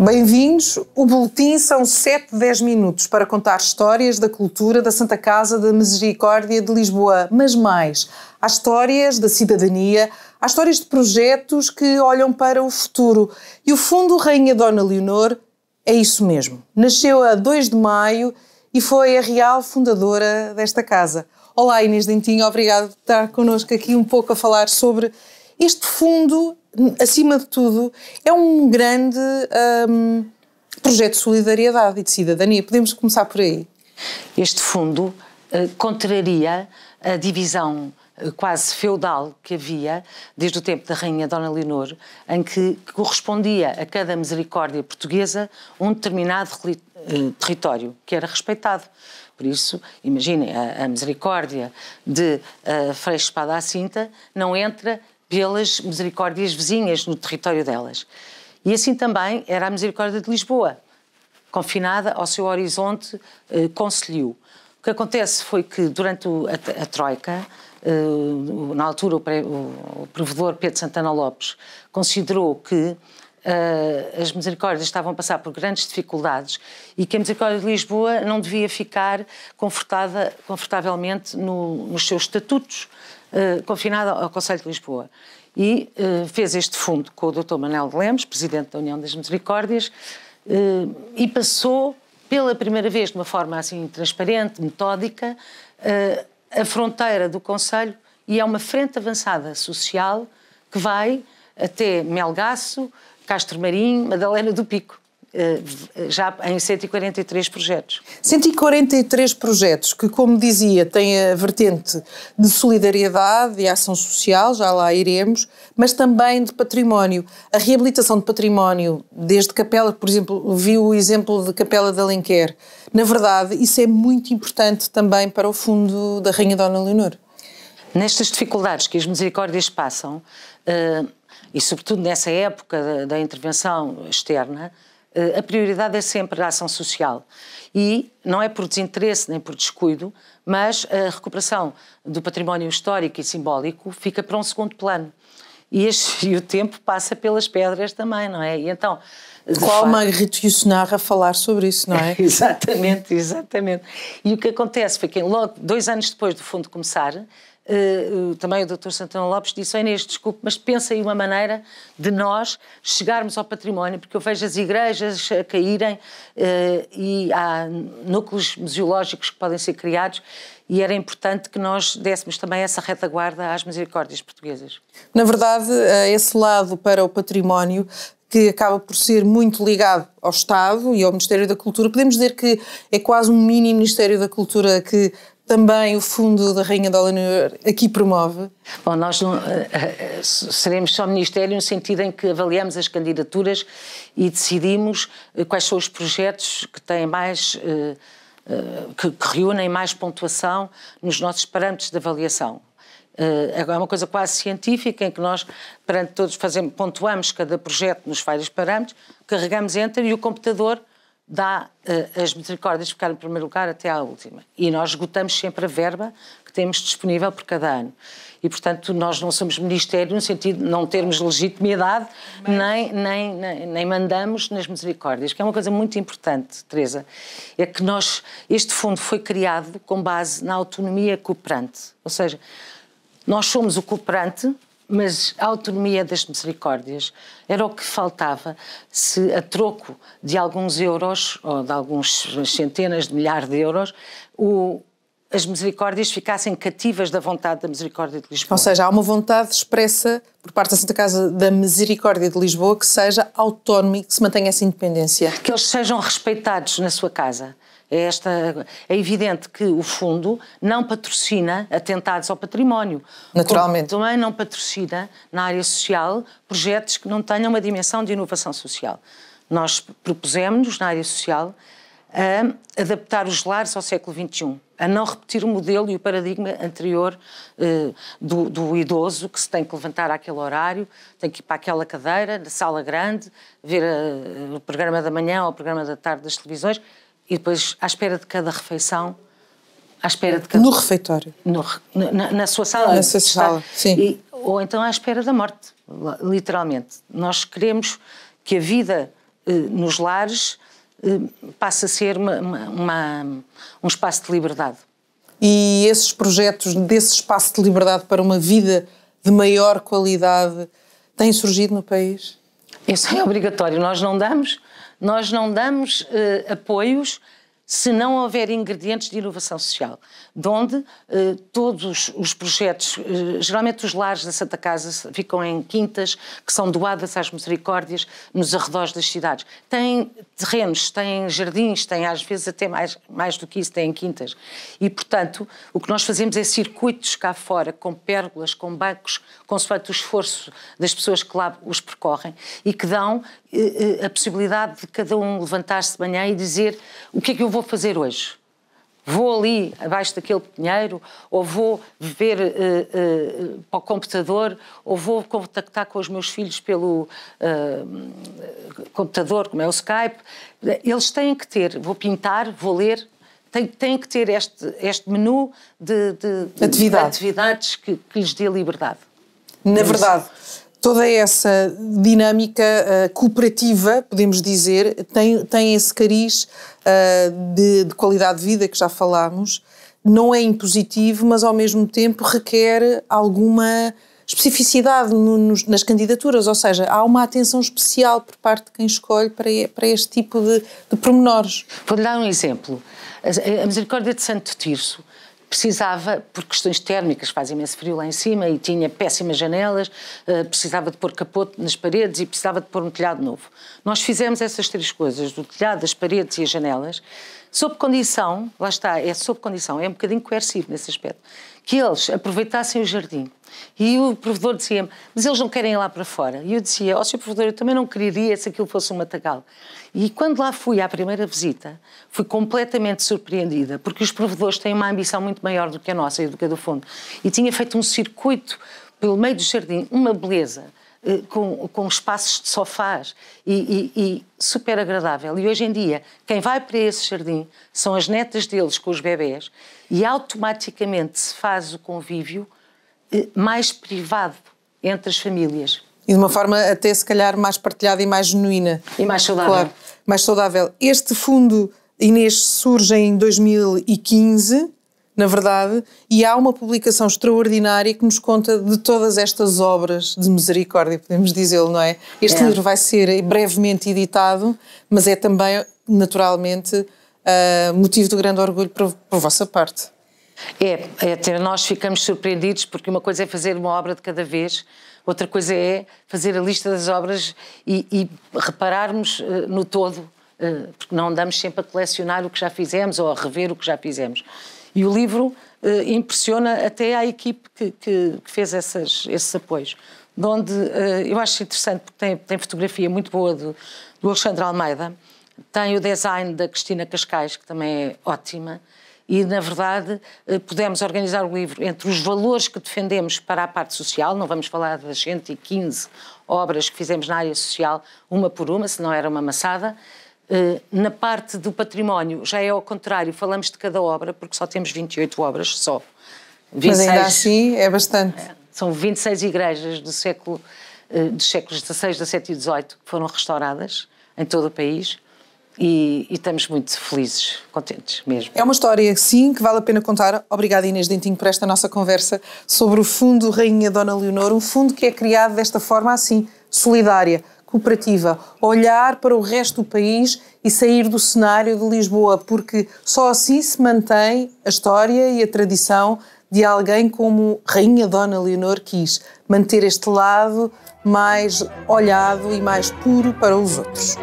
Bem-vindos. O boletim são 7, 10 minutos para contar histórias da cultura da Santa Casa da Misericórdia de Lisboa, mas mais. Há histórias da cidadania, há histórias de projetos que olham para o futuro. E o Fundo Rainha Dona Leonor é isso mesmo. Nasceu a 2 de maio e foi a real fundadora desta casa. Olá, Inês Dentinho, obrigado por estar connosco aqui um pouco a falar sobre este fundo, acima de tudo, é um grande um, projeto de solidariedade e de cidadania. Podemos começar por aí. Este fundo uh, contraria a divisão eh, quase feudal que havia desde o tempo da Rainha Dona Leonor, em que correspondia a cada misericórdia portuguesa um determinado eh, território que era respeitado. Por isso, imaginem, a, a misericórdia de uh, Freixo Espada à Cinta não entra pelas misericórdias vizinhas no território delas. E assim também era a misericórdia de Lisboa, confinada ao seu horizonte eh, conciliou. O que acontece foi que durante a, a Troika, eh, na altura o, pre, o, o provedor Pedro Santana Lopes considerou que uh, as misericórdias estavam a passar por grandes dificuldades e que a misericórdia de Lisboa não devia ficar confortada, confortavelmente no, nos seus estatutos, uh, confinada ao Conselho de Lisboa. E uh, fez este fundo com o Dr. Manuel de Lemos, presidente da União das Misericórdias, e passou pela primeira vez, de uma forma assim transparente, metódica, a fronteira do Conselho e é uma frente avançada social que vai até Melgaço, Castro Marim, Madalena do Pico eh, já em 143 projetos. 143 projetos que, como dizia, têm a vertente de solidariedade e ação social, já lá iremos, mas também de património. A reabilitação de património, desde Capela, por exemplo, viu o exemplo de Capela de Alenquer. Na verdade, isso é muito importante também para o fundo da Rainha Dona Leonor. Nestas dificuldades que as misericórdias passam, eh, e sobretudo nessa época da intervenção externa, eh, a prioridade é sempre a ação social. E não é por desinteresse nem por descuido, mas a recuperação do património histórico e simbólico fica para um segundo plano. E, este, e o tempo passa pelas pedras também, não é? E então. Qual facto... Margarito a falar sobre isso, não é? exatamente, exatamente. E o que acontece foi que logo dois anos depois do fundo começar, eh, também o Dr. Santana Lopes disse, oh Inês, desculpe, mas pensa aí uma maneira de nós chegarmos ao património, porque eu vejo as igrejas a caírem uh, e há núcleos museológicos que podem ser criados e era importante que nós dessemos também essa retaguarda às misericórdias portuguesas. Na verdade, esse lado para o património que acaba por ser muito ligado ao Estado e ao Ministério da Cultura, podemos dizer que é quase um mini Ministério da Cultura que também o Fundo da Rainha da Leonor aqui promove? Bom, nós não, eh, eh, seremos só Ministério no sentido em que avaliamos as candidaturas e decidimos eh, quais são os projetos que têm mais. que, reúnem mais pontuação nos nossos parâmetros de avaliação. É uma coisa quase científica em que nós, perante todos, fazemos, pontuamos cada projeto nos vários parâmetros, carregamos Enter e o computador dá uh, as misericórdias ficar em primeiro lugar até à última. E nós esgotamos sempre a verba que temos disponível por cada ano. E, portanto, nós não somos ministério no sentido de não termos legitimidade, Mas... nem, nem, nem, mandamos nas misericórdias, que é uma coisa muito importante, Teresa, é que nós, este fundo foi criado com base na autonomia cooperante, ou seja, nós somos o cooperante mas a autonomia das misericórdias era o que faltava se a troco de alguns euros ou de algumas centenas de milhares de euros o, as misericórdias ficassem cativas da vontade da misericórdia de Lisboa. Ou seja, há uma vontade expressa por parte da Santa Casa da Misericórdia de Lisboa que seja autónoma e que se mantenha essa independência. Que eles sejam respeitados na sua casa. É esta, é evidente que o fundo não patrocina atentados ao património. Naturalmente. também não patrocina, na área social, projetos que não tenham uma dimensão de inovação social. Nós propusemos na área social, a adaptar os lares ao século XXI, a não repetir o modelo e o paradigma anterior eh, do, do, idoso que se tem que levantar àquele horário, tem que ir para aquela cadeira, na sala grande, ver a, eh, o programa da manhã ou o programa da tarde das televisões e depois à espera de cada refeição à espera de cada... no refeitório no, na, na, sua sala na sua sala sim e, ou então à espera da morte literalmente nós queremos que a vida eh, nos lares eh, passe a ser uma, uma, uma, um espaço de liberdade e esses projetos desse espaço de liberdade para uma vida de maior qualidade têm surgido no país isso é obrigatório, nós não damos, nós não damos uh, apoios se não houver ingredientes de inovação social, de onde eh, todos os projetos, eh, geralmente os lares da Santa Casa ficam em quintas que são doadas às misericórdias nos arredores das cidades. Têm terrenos, têm jardins, têm às vezes até mais, mais do que isso, têm quintas. E, portanto, o que nós fazemos é circuitos cá fora, com pérgolas, com bancos, consoante o esforço das pessoas que lá os percorrem e que dão eh, eh, a possibilidade de cada um levantar-se de manhã e dizer o que é que eu vou fazer hoje. Vou ali abaixo daquele pinheiro, ou vou ver uh, uh, para o computador, ou vou contactar com os meus filhos pelo uh, computador, como é o Skype. Eles têm que ter, vou pintar, vou ler, têm têm que ter este, este menu de, de, Atividade. de atividades que, que lhes dê liberdade. Na verdade, toda essa dinâmica uh, cooperativa, podemos dizer, tem, tem esse cariz uh, de, de, qualidade de vida que já falámos. Não é impositivo, mas ao mesmo tempo requer alguma especificidade no, nos, nas candidaturas, ou seja, há uma atenção especial por parte de quem escolhe para, para este tipo de, de pormenores. Vou-lhe dar um exemplo. A Misericórdia de Santo Tirso precisava, por questões térmicas, faz imenso frio lá em cima e tinha péssimas janelas, eh, precisava de pôr capote nas paredes e precisava de pôr um telhado novo. Nós fizemos essas três coisas, do telhado, as paredes e as janelas, sob condição, lá está, é sob condição, é um bocadinho coercivo nesse aspecto, que eles aproveitassem o jardim. E o provedor dizia-me, mas eles não querem ir lá para fora. E eu dizia, ó oh, senhor provedor, eu também não quereria se aquilo fosse um matagal. E quando lá fui à primeira visita, fui completamente surpreendida, porque os provedores têm uma ambição muito maior do que a nossa e do que a do fundo. E tinha feito um circuito pelo meio do jardim, uma beleza, eh, com, com espaços de sofás e, e, e super agradável. E hoje em dia, quem vai para esse jardim são as netas deles com os bebés e automaticamente se faz o convívio eh, mais privado entre as famílias. E de uma forma até se calhar mais partilhada e mais genuína. E mais saudável. Claro, mais saudável. Este fundo, Inês, surge em 2015, na verdade, e há uma publicação extraordinária que nos conta de todas estas obras de misericórdia, podemos dizê-lo, não é? Este é. livro vai ser brevemente editado, mas é também, naturalmente, eh, motivo de grande orgulho por, por vossa parte. É, é ter, nós ficamos surpreendidos porque uma coisa é fazer uma obra de cada vez, outra coisa é fazer a lista das obras e, e repararmos uh, no todo, uh, porque não andamos sempre a colecionar o que já fizemos ou a rever o que já fizemos. E o livro uh, impressiona até à equipe que, que, que fez essas, esses apoios. De onde eu acho interessante, porque tem, tem fotografia muito boa do, do Alexandre Almeida, tem o design da Cristina Cascais, que também é ótima e, na verdade, eh, pudemos organizar o livro entre os valores que defendemos para a parte social, não vamos falar das 115 obras que fizemos na área social, uma por uma, se não era uma amassada. Eh, na parte do património, já é ao contrário, falamos de cada obra, porque só temos 28 obras, só. 26, Mas ainda assim é bastante. São 26 igrejas do século, eh, dos séculos XVI, XVII e XVIII que foram restauradas em todo o país. E, e, estamos muito felizes, contentes mesmo. É uma história, sim, que vale a pena contar. Obrigada, Inês Dentinho, por esta nossa conversa sobre o Fundo Rainha Dona Leonor, um fundo que é criado desta forma assim, solidária, cooperativa, olhar para o resto do país e sair do cenário de Lisboa, porque só assim se mantém a história e a tradição de alguém como Rainha Dona Leonor quis manter este lado mais olhado e mais puro para os outros.